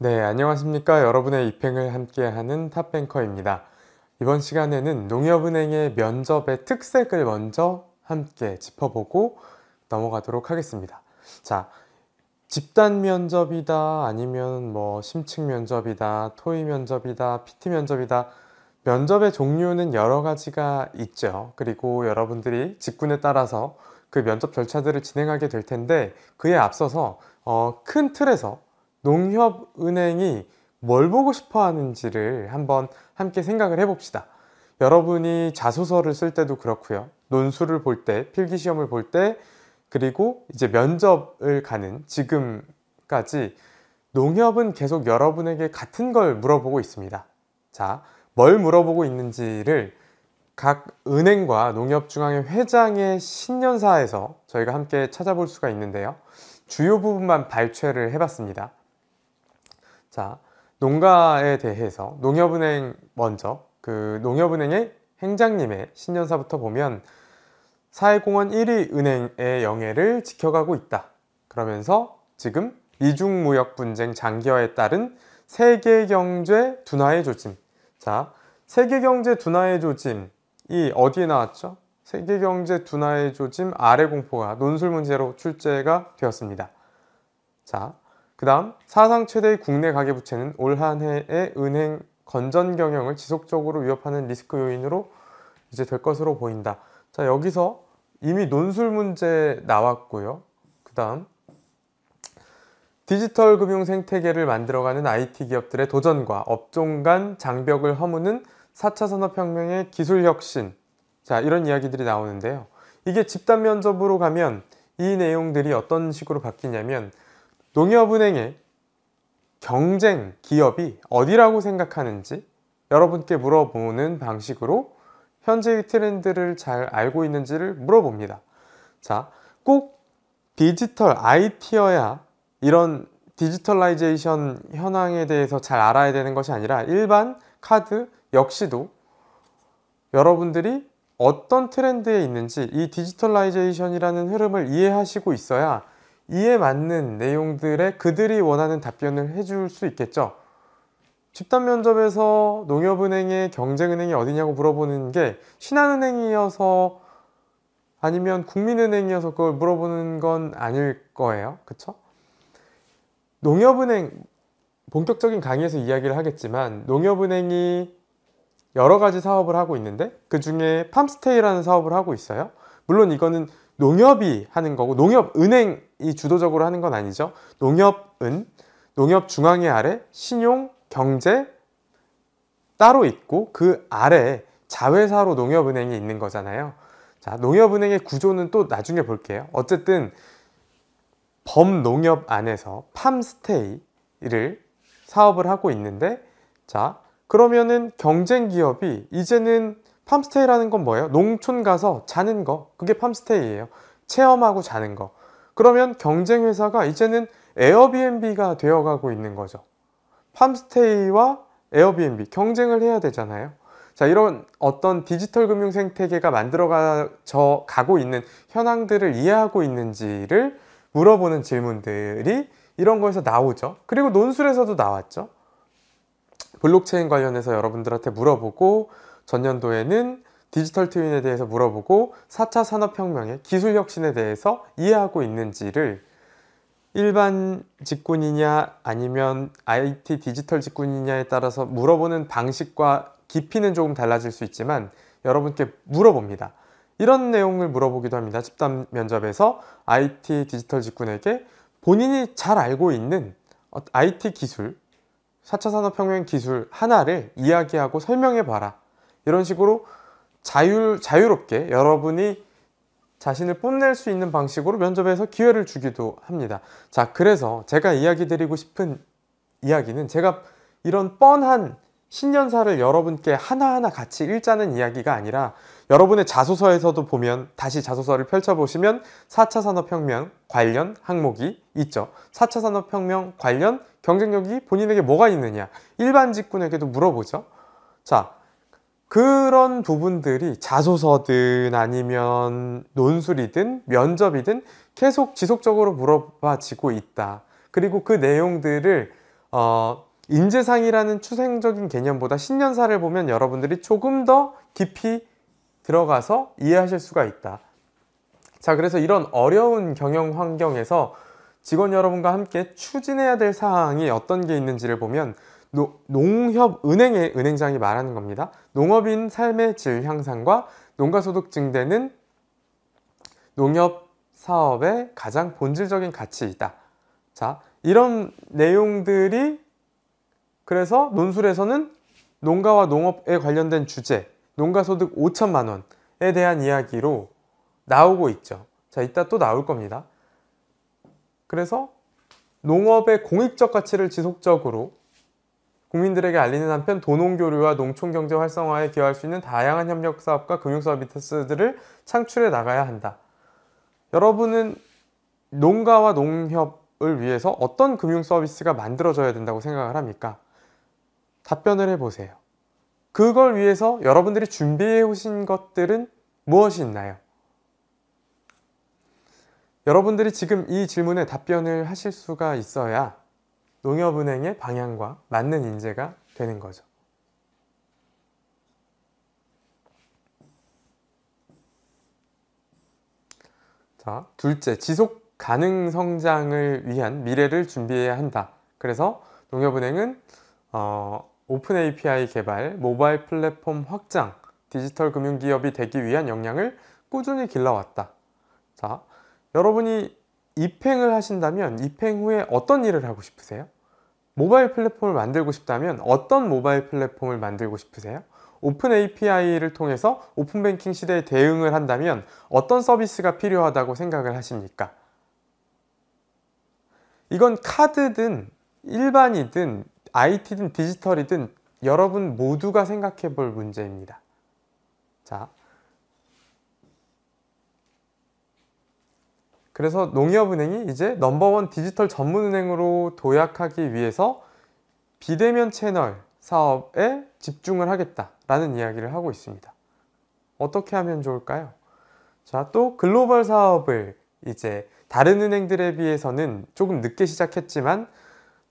네, 안녕하십니까. 여러분의 입행을 함께하는 탑뱅커입니다. 이번 시간에는 농협은행의 면접의 특색을 먼저 함께 짚어보고 넘어가도록 하겠습니다. 자, 집단 면접이다, 아니면 뭐 심층 면접이다, 토의 면접이다, PT 면접이다, 면접의 종류는 여러 가지가 있죠. 그리고 여러분들이 직군에 따라서 그 면접 절차들을 진행하게 될 텐데 그에 앞서서 어, 큰 틀에서 농협은행이 뭘 보고 싶어 하는지를 한번 함께 생각을 해봅시다. 여러분이 자소서를 쓸 때도 그렇고요. 논술을 볼 때, 필기시험을 볼 때, 그리고 이제 면접을 가는 지금까지 농협은 계속 여러분에게 같은 걸 물어보고 있습니다. 자, 뭘 물어보고 있는지를 각 은행과 농협중앙회 회장의 신년사에서 저희가 함께 찾아볼 수가 있는데요. 주요 부분만 발췌를 해봤습니다. 자, 농가에 대해서 농협은행 먼저 그 농협은행의 행장님의 신년사부터 보면 사회공헌 1위 은행의 영예를 지켜가고 있다. 그러면서 지금 이중 무역 분쟁 장기화에 따른 세계 경제 둔화의 조짐. 자, 세계 경제 둔화의 조짐이 어디에 나왔죠? 세계 경제 둔화의 조짐 아래 공포가 논술 문제로 출제가 되었습니다. 자, 그 다음 사상 최대의 국내 가계부채는 올 한 해의 은행 건전 경영을 지속적으로 위협하는 리스크 요인으로 이제 될 것으로 보인다. 자 여기서 이미 논술 문제 나왔고요. 그 다음 디지털 금융 생태계를 만들어가는 IT 기업들의 도전과 업종 간 장벽을 허무는 4차 산업혁명의 기술 혁신 자 이런 이야기들이 나오는데요. 이게 집단 면접으로 가면 이 내용들이 어떤 식으로 바뀌냐면 농협은행의 경쟁 기업이 어디라고 생각하는지 여러분께 물어보는 방식으로 현재의 트렌드를 잘 알고 있는지를 물어봅니다. 자, 꼭 디지털 IT여야 이런 디지털라이제이션 현황에 대해서 잘 알아야 되는 것이 아니라 일반 카드 역시도 여러분들이 어떤 트렌드에 있는지 이 디지털라이제이션이라는 흐름을 이해하시고 있어야 이에 맞는 내용들에 그들이 원하는 답변을 해줄 수 있겠죠. 집단 면접에서 농협은행의 경쟁은행이 어디냐고 물어보는 게 신한은행이어서 아니면 국민은행이어서 그걸 물어보는 건 아닐 거예요. 그쵸? 농협은행, 본격적인 강의에서 이야기를 하겠지만 농협은행이 여러 가지 사업을 하고 있는데 그 중에 팜스테이라는 사업을 하고 있어요. 물론 이거는 농협이 하는 거고 농협은행이 주도적으로 하는 건 아니죠. 농협은 농협중앙회 아래 신용, 경제 따로 있고 그 아래 자회사로 농협은행이 있는 거잖아요. 자, 농협은행의 구조는 또 나중에 볼게요. 어쨌든 범농협 안에서 팜스테이를 사업을 하고 있는데 자, 그러면은 경쟁 기업이 이제는 팜스테이라는 건 뭐예요? 농촌 가서 자는 거. 그게 팜스테이예요. 체험하고 자는 거. 그러면 경쟁 회사가 이제는 에어비앤비가 되어가고 있는 거죠. 팜스테이와 에어비앤비 경쟁을 해야 되잖아요. 자, 이런 어떤 디지털 금융 생태계가 만들어져 가고 있는 현황들을 이해하고 있는지를 물어보는 질문들이 이런 거에서 나오죠. 그리고 논술에서도 나왔죠. 블록체인 관련해서 여러분들한테 물어보고 전년도에는 디지털 트윈에 대해서 물어보고 4차 산업혁명의 기술 혁신에 대해서 이해하고 있는지를 일반 직군이냐 아니면 IT 디지털 직군이냐에 따라서 물어보는 방식과 깊이는 조금 달라질 수 있지만 여러분께 물어봅니다. 이런 내용을 물어보기도 합니다. 집단 면접에서 IT 디지털 직군에게 본인이 잘 알고 있는 IT 기술, 4차 산업혁명 기술 하나를 이야기하고 설명해 봐라. 이런 식으로 자유, 자유롭게 여러분이 자신을 뽐낼 수 있는 방식으로 면접에서 기회를 주기도 합니다. 자, 그래서 제가 이야기 드리고 싶은 이야기는 제가 이런 뻔한 신년사를 여러분께 하나하나 같이 읽자는 이야기가 아니라 여러분의 자소서에서도 보면 다시 자소서를 펼쳐보시면 4차 산업혁명 관련 항목이 있죠. 4차 산업혁명 관련 경쟁력이 본인에게 뭐가 있느냐 일반 직군에게도 물어보죠. 자, 그런 부분들이 자소서든 아니면 논술이든 면접이든 계속 지속적으로 물어봐지고 있다. 그리고 그 내용들을 어, 인재상이라는 추생적인 개념보다 신년사를 보면 여러분들이 조금 더 깊이 들어가서 이해하실 수가 있다. 자, 그래서 이런 어려운 경영 환경에서 직원 여러분과 함께 추진해야 될 사항이 어떤 게 있는지를 보면 노, 농협은행의 은행장이 말하는 겁니다. 농업인 삶의 질 향상과 농가소득 증대는 농협 사업의 가장 본질적인 가치이다. 자, 이런 내용들이 그래서 논술에서는 농가와 농업에 관련된 주제, 농가소득 5천만 원에 대한 이야기로 나오고 있죠. 자, 이따 또 나올 겁니다. 그래서 농업의 공익적 가치를 지속적으로 국민들에게 알리는 한편 도농교류와 농촌경제 활성화에 기여할 수 있는 다양한 협력사업과 금융서비스들을 창출해 나가야 한다. 여러분은 농가와 농협을 위해서 어떤 금융서비스가 만들어져야 된다고 생각을 합니까? 답변을 해보세요. 그걸 위해서 여러분들이 준비해 오신 것들은 무엇이 있나요? 여러분들이 지금 이 질문에 답변을 하실 수가 있어야 농협은행의 방향과 맞는 인재가 되는 거죠. 자, 둘째, 지속 가능 성장을 위한 미래를 준비해야 한다. 그래서 농협은행은 어, 오픈 API 개발, 모바일 플랫폼 확장, 디지털 금융기업이 되기 위한 역량을 꾸준히 길러왔다. 자, 여러분이 입행을 하신다면 입행 후에 어떤 일을 하고 싶으세요? 모바일 플랫폼을 만들고 싶다면 어떤 모바일 플랫폼을 만들고 싶으세요? 오픈 API를 통해서 오픈뱅킹 시대에 대응을 한다면 어떤 서비스가 필요하다고 생각을 하십니까? 이건 카드든 일반이든 IT든 디지털이든 여러분 모두가 생각해 볼 문제입니다. 자, 그래서 농협은행이 이제 넘버원 디지털 전문은행으로 도약하기 위해서 비대면 채널 사업에 집중을 하겠다라는 이야기를 하고 있습니다. 어떻게 하면 좋을까요? 자, 또 글로벌 사업을 이제 다른 은행들에 비해서는 조금 늦게 시작했지만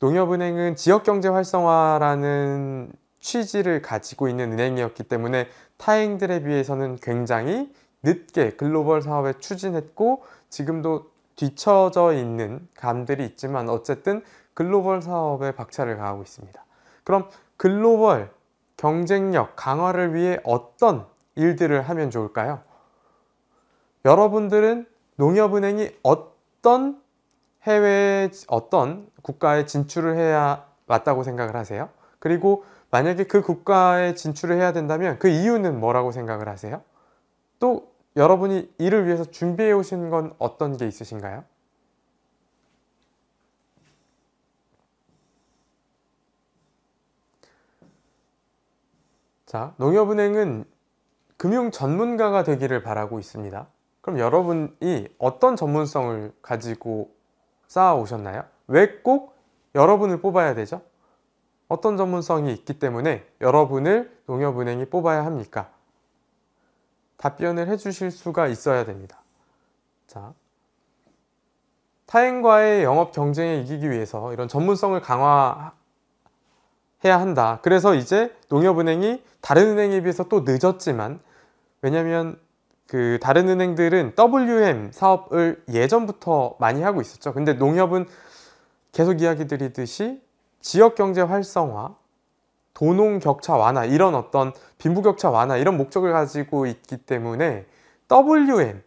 농협은행은 지역경제 활성화라는 취지를 가지고 있는 은행이었기 때문에 타행들에 비해서는 굉장히 늦게 글로벌 사업에 추진했고 지금도 뒤처져 있는 감들이 있지만 어쨌든 글로벌 사업에 박차를 가하고 있습니다. 그럼 글로벌 경쟁력 강화를 위해 어떤 일들을 하면 좋을까요? 여러분들은 농협은행이 어떤 해외 어떤 국가에 진출을 해야 맞다고 생각을 하세요? 그리고 만약에 그 국가에 진출을 해야 된다면 그 이유는 뭐라고 생각을 하세요? 또 여러분이 이를 위해서 준비해 오신 건 어떤 게 있으신가요? 자, 농협은행은 금융 전문가가 되기를 바라고 있습니다. 그럼 여러분이 어떤 전문성을 가지고 쌓아 오셨나요? 왜 꼭 여러분을 뽑아야 되죠? 어떤 전문성이 있기 때문에 여러분을 농협은행이 뽑아야 합니까? 답변을 해주실 수가 있어야 됩니다. 자, 타인과의 영업 경쟁에 이기기 위해서 이런 전문성을 강화해야 한다. 그래서 이제 농협은행이 다른 은행에 비해서 또 늦었지만 왜냐하면 그 다른 은행들은 WM 사업을 예전부터 많이 하고 있었죠. 근데 농협은 계속 이야기 드리듯이 지역 경제 활성화, 도농 격차 완화 이런 어떤 빈부 격차 완화 이런 목적을 가지고 있기 때문에 WM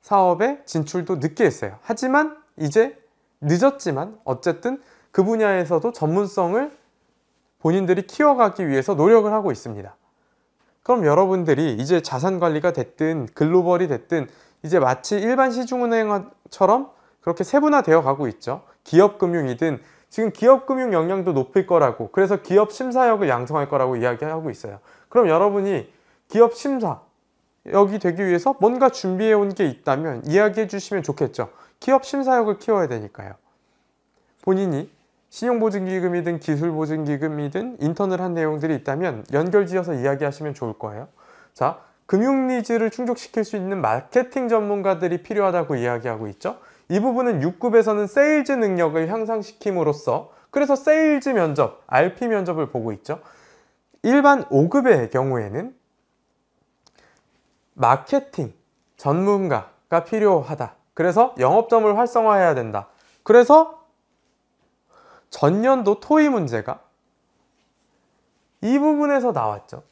사업에 진출도 늦게 했어요. 하지만 이제 늦었지만 어쨌든 그 분야에서도 전문성을 본인들이 키워가기 위해서 노력을 하고 있습니다. 그럼 여러분들이 이제 자산 관리가 됐든 글로벌이 됐든 이제 마치 일반 시중은행처럼 그렇게 세분화되어 가고 있죠. 기업 금융이든 지금 기업 금융 역량도 높일 거라고 그래서 기업 심사역을 양성할 거라고 이야기하고 있어요. 그럼 여러분이 기업 심사 역이 되기 위해서 뭔가 준비해 온 게 있다면 이야기해 주시면 좋겠죠. 기업 심사역을 키워야 되니까요. 본인이 신용보증기금이든 기술보증기금이든 인턴을한 내용들이 있다면 연결지어서 이야기하시면 좋을 거예요. 자, 금융 니즈를 충족시킬 수 있는 마케팅 전문가들이 필요하다고 이야기하고 있죠. 이 부분은 6급에서는 세일즈 능력을 향상시킴으로써 그래서 세일즈 면접, RP 면접을 보고 있죠. 일반 5급의 경우에는 마케팅 전문가가 필요하다. 그래서 영업점을 활성화해야 된다. 그래서 전년도 토의 문제가 이 부분에서 나왔죠.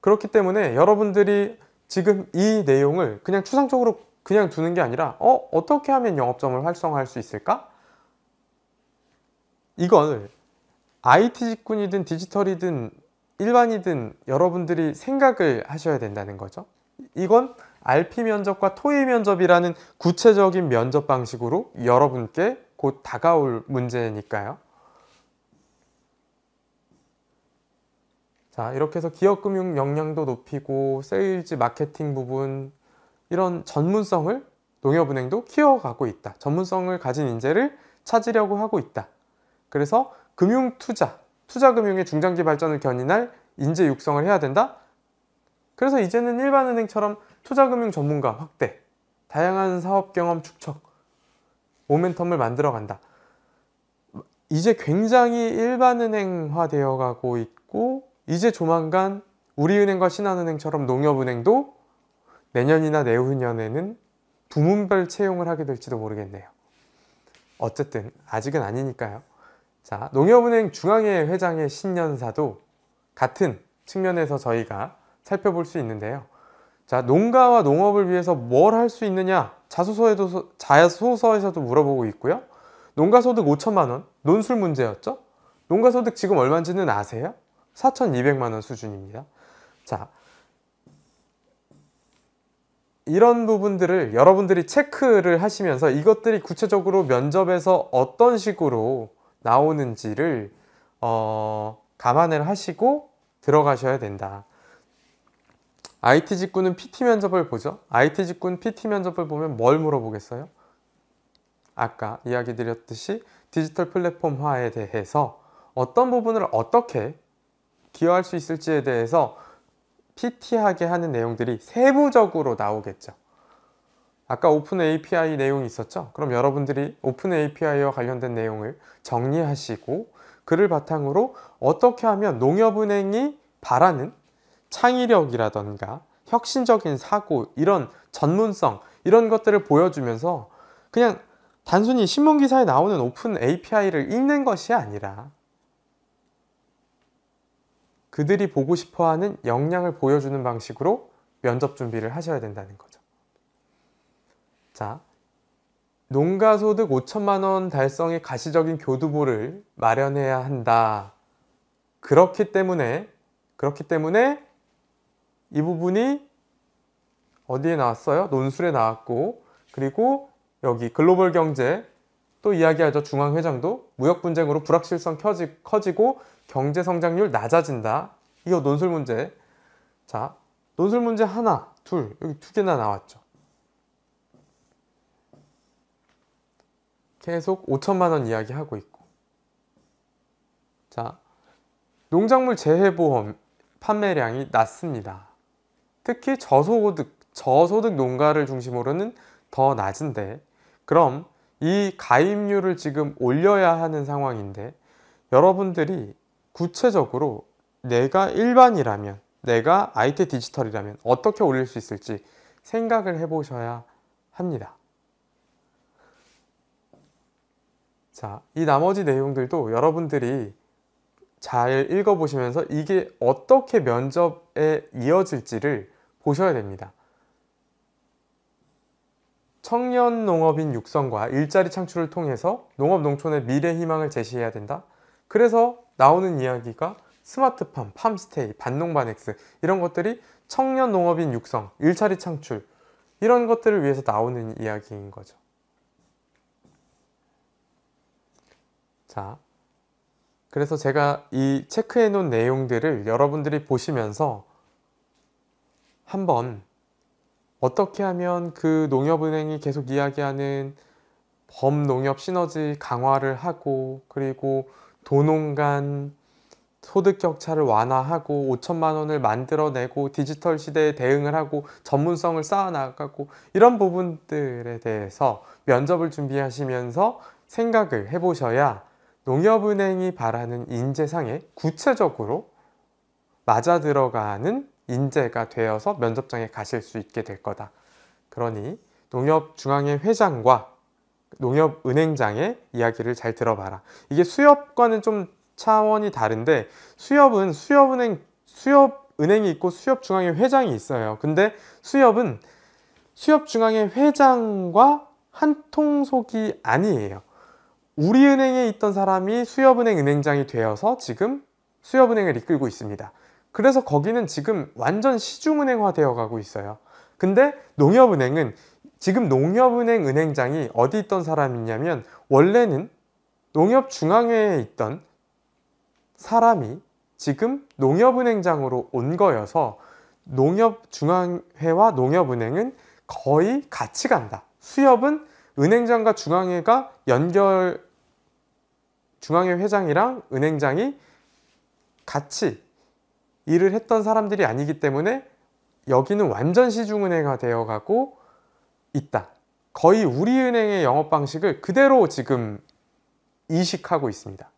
그렇기 때문에 여러분들이 지금 이 내용을 그냥 추상적으로 그냥 두는 게 아니라 어 어떻게 하면 영업점을 활성화할 수 있을까? 이걸 IT 직군이든 디지털이든 일반이든 여러분들이 생각을 하셔야 된다는 거죠. 이건 RP 면접과 토의 면접이라는 구체적인 면접 방식으로 여러분께 곧 다가올 문제니까요. 자, 이렇게 해서 기업금융 역량도 높이고 세일즈 마케팅 부분 이런 전문성을 농협은행도 키워가고 있다. 전문성을 가진 인재를 찾으려고 하고 있다. 그래서 금융 투자, 투자 금융의 중장기 발전을 견인할 인재 육성을 해야 된다. 그래서 이제는 일반 은행처럼 투자 금융 전문가 확대, 다양한 사업 경험 축적, 모멘텀을 만들어 간다. 이제 굉장히 일반 은행화 되어 가고 있고 이제 조만간 우리은행과 신한은행처럼 농협은행도 내년이나 내후년에는 부문별 채용을 하게 될지도 모르겠네요. 어쨌든 아직은 아니니까요. 자, 농협은행 중앙회 회장의 신년사도 같은 측면에서 저희가 살펴볼 수 있는데요. 자, 농가와 농업을 위해서 뭘 할 수 있느냐? 자소서에도 자소서에서도 물어보고 있고요. 농가 소득 5천만 원, 논술 문제였죠? 농가 소득 지금 얼마인지는 아세요? 4,200만 원 수준입니다. 자, 이런 부분들을 여러분들이 체크를 하시면서 이것들이 구체적으로 면접에서 어떤 식으로 나오는지를 어, 감안을 하시고 들어가셔야 된다. IT 직군은 PT 면접을 보죠. IT 직군 PT 면접을 보면 뭘 물어보겠어요? 아까 이야기 드렸듯이 디지털 플랫폼화에 대해서 어떤 부분을 어떻게 기여할 수 있을지에 대해서 p t 하게 하는 내용들이 세부적으로 나오겠죠. 아까 오픈 API 내용이 있었죠? 그럼 여러분들이 오픈 API와 관련된 내용을 정리하시고 그를 바탕으로 어떻게 하면 농협은행이 바라는 창의력이라던가 혁신적인 사고, 이런 전문성, 이런 것들을 보여주면서 그냥 단순히 신문기사에 나오는 오픈 API를 읽는 것이 아니라 그들이 보고 싶어 하는 역량을 보여주는 방식으로 면접 준비를 하셔야 된다는 거죠. 자, 농가 소득 5천만 원 달성의 가시적인 교두보를 마련해야 한다. 그렇기 때문에 그렇기 때문에 이 부분이 어디에 나왔어요? 논술에 나왔고 그리고 여기 글로벌 경제 또 이야기하죠 중앙회장도 무역 분쟁으로 불확실성 커지고 경제 성장률 낮아진다. 이거 논술 문제. 자, 논술 문제 하나, 둘, 여기 두 개나 나왔죠. 계속 5천만 원 이야기 하고 있고. 자, 농작물 재해보험 판매량이 낮습니다. 특히 저소득, 저소득 농가를 중심으로는 더 낮은데, 그럼 이 가입률을 지금 올려야 하는 상황인데, 여러분들이 구체적으로 내가 일반이라면 내가 IT 디지털이라면 어떻게 올릴 수 있을지 생각을 해보셔야 합니다. 자, 이 나머지 내용들도 여러분들이 잘 읽어보시면서 이게 어떻게 면접에 이어질지를 보셔야 됩니다. 청년 농업인 육성과 일자리 창출을 통해서 농업 농촌의 미래 희망을 제시해야 된다. 그래서 나오는 이야기가 스마트팜, 팜스테이, 반농반엑스 이런 것들이 청년 농업인 육성, 일자리 창출 이런 것들을 위해서 나오는 이야기인 거죠. 자, 그래서 제가 이 체크해 놓은 내용들을 여러분들이 보시면서 한번 어떻게 하면 그 농협은행이 계속 이야기하는 범농협 시너지 강화를 하고 그리고 도농간 소득 격차를 완화하고 5천만 원을 만들어내고 디지털 시대에 대응을 하고 전문성을 쌓아나가고 이런 부분들에 대해서 면접을 준비하시면서 생각을 해보셔야 농협은행이 바라는 인재상에 구체적으로 맞아 들어가는 인재가 되어서 면접장에 가실 수 있게 될 거다. 그러니 농협중앙회 회장과 농협은행장의 이야기를 잘 들어봐라. 이게 수협과는 좀 차원이 다른데 수협은 수협은행 수협은행이 있고 수협중앙회 회장이 있어요. 근데 수협은 수협중앙회 회장과 한 통속이 아니에요. 우리은행에 있던 사람이 수협은행 은행장이 되어서 지금 수협은행을 이끌고 있습니다. 그래서 거기는 지금 완전 시중은행화 되어 가고 있어요. 근데 농협은행은 지금 농협은행 은행장이 어디 있던 사람이냐면 원래는 농협중앙회에 있던 사람이 지금 농협은행장으로 온 거여서 농협중앙회와 농협은행은 거의 같이 간다. 수협은 은행장과 중앙회가 연결 중앙회 회장이랑 은행장이 같이 일을 했던 사람들이 아니기 때문에 여기는 완전 시중은행화 되어가고 있다. 거의 우리은행의 영업 방식을 그대로 지금 이식하고 있습니다.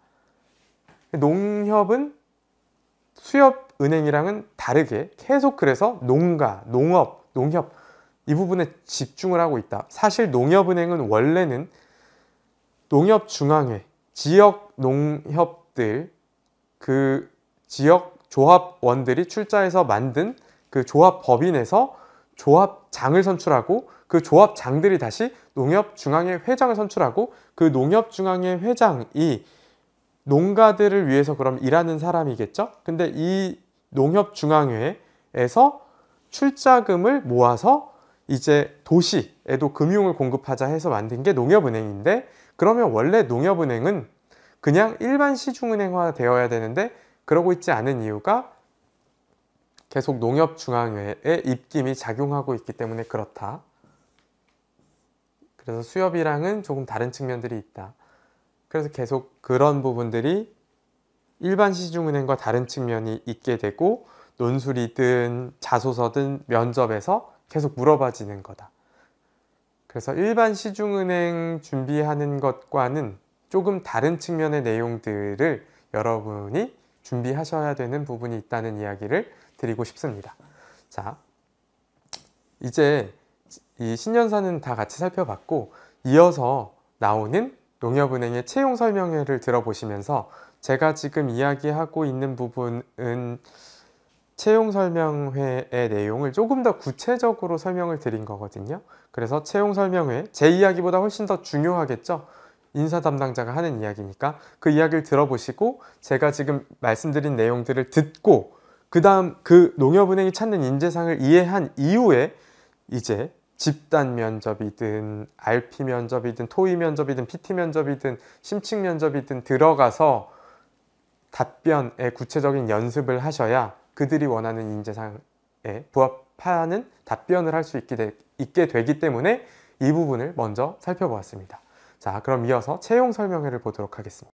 농협은 수협 은행이랑은 다르게 계속 그래서 농가, 농업, 농협 이 부분에 집중을 하고 있다. 사실 농협은행은 원래는 농협중앙회, 지역 농협들, 그 지역 조합원들이 출자해서 만든 그 조합법인에서 조합장을 선출하고 그 조합장들이 다시 농협중앙회 회장을 선출하고 그 농협중앙회 회장이 농가들을 위해서 그럼 일하는 사람이겠죠? 근데 이 농협중앙회에서 출자금을 모아서 이제 도시에도 금융을 공급하자 해서 만든 게 농협은행인데 그러면 원래 농협은행은 그냥 일반 시중은행화 되어야 되는데 그러고 있지 않은 이유가 계속 농협중앙회의 입김이 작용하고 있기 때문에 그렇다. 그래서 수협이랑은 조금 다른 측면들이 있다. 그래서 계속 그런 부분들이 일반 시중은행과 다른 측면이 있게 되고 논술이든 자소서든 면접에서 계속 물어봐지는 거다. 그래서 일반 시중은행 준비하는 것과는 조금 다른 측면의 내용들을 여러분이 준비하셔야 되는 부분이 있다는 이야기를 드리고 싶습니다. 자, 이제 이 신년사는 다 같이 살펴봤고 이어서 나오는 농협은행의 채용 설명회를 들어보시면서 제가 지금 이야기하고 있는 부분은 채용 설명회의 내용을 조금 더 구체적으로 설명을 드린 거거든요. 그래서 채용 설명회 제 이야기보다 훨씬 더 중요하겠죠. 인사 담당자가 하는 이야기니까 그 이야기를 들어보시고 제가 지금 말씀드린 내용들을 듣고 그다음 그 농협은행이 찾는 인재상을 이해한 이후에 이제 집단 면접이든 RP 면접이든 토이 면접이든 PT 면접이든 심층 면접이든 들어가서 답변에 구체적인 연습을 하셔야 그들이 원하는 인재상에 부합하는 답변을 할 수 있게 되기 때문에 이 부분을 먼저 살펴보았습니다. 자, 그럼 이어서 채용 설명회를 보도록 하겠습니다.